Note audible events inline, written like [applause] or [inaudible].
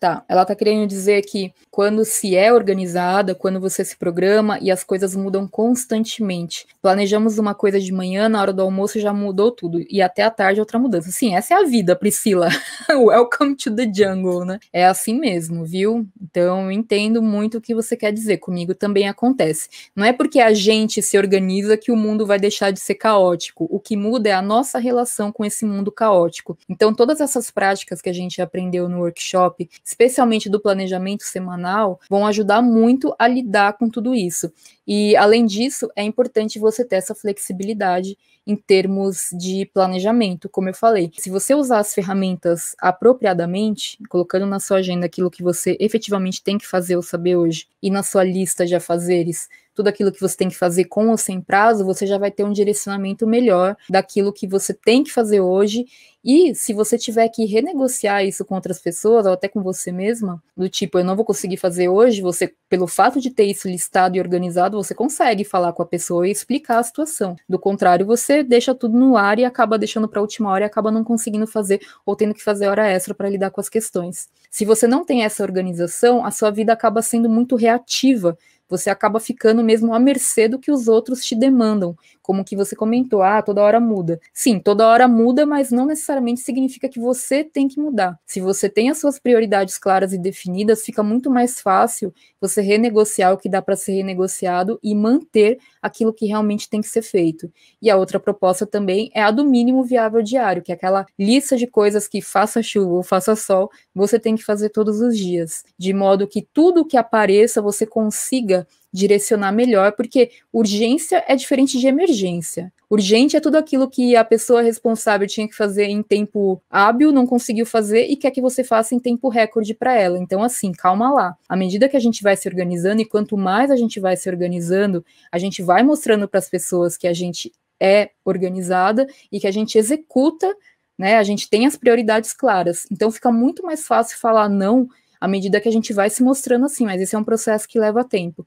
Tá, ela tá querendo dizer que quando se é organizada, quando você se programa e as coisas mudam constantemente. Planejamos uma coisa de manhã, na hora do almoço já mudou tudo, e até à tarde é outra mudança. Sim, essa é a vida, Priscila. [laughs] Welcome to the jungle, né? É assim mesmo, viu? Então, entendo muito o que você quer dizer. Comigo também acontece. Não é porque a gente se organiza que o mundo vai deixar de ser caótico. O que muda é a nossa relação com esse mundo caótico. Então, todas essas práticas que a gente aprendeu no workshop especialmente do planejamento semanal, vão ajudar muito a lidar com tudo isso. E, além disso, é importante você ter essa flexibilidade em termos de planejamento, como eu falei. Se você usar as ferramentas apropriadamente, colocando na sua agenda aquilo que você efetivamente tem que fazer ou saber hoje, e na sua lista de afazeres, tudo aquilo que você tem que fazer com ou sem prazo, você já vai ter um direcionamento melhor daquilo que você tem que fazer hoje. E se você tiver que renegociar isso com outras pessoas, ou até com você mesma, do tipo, eu não vou conseguir fazer hoje, você, pelo fato de ter isso listado e organizado, você consegue falar com a pessoa e explicar a situação. Do contrário, você deixa tudo no ar e acaba deixando para a última hora e acaba não conseguindo fazer ou tendo que fazer hora extra para lidar com as questões. Se você não tem essa organização, a sua vida acaba sendo muito reativa você acaba ficando mesmo à mercê do que os outros te demandam, como que você comentou, ah, toda hora muda. Sim, toda hora muda, mas não necessariamente significa que você tem que mudar. Se você tem as suas prioridades claras e definidas, fica muito mais fácil você renegociar o que dá para ser renegociado e manter aquilo que realmente tem que ser feito. E a outra proposta também é a do mínimo viável diário, que é aquela lista de coisas que faça chuva ou faça sol, você tem que fazer todos os dias, de modo que tudo que apareça você consiga direcionar melhor, porque urgência é diferente de emergência. Urgente é tudo aquilo que a pessoa responsável tinha que fazer em tempo hábil, não conseguiu fazer e quer que você faça em tempo recorde para ela. Então, assim, calma lá. À medida que a gente vai se organizando e quanto mais a gente vai se organizando, a gente vai mostrando para as pessoas que a gente é organizada e que a gente executa, né? A gente tem as prioridades claras. Então, fica muito mais fácil falar não à medida que a gente vai se mostrando assim, mas esse é um processo que leva tempo.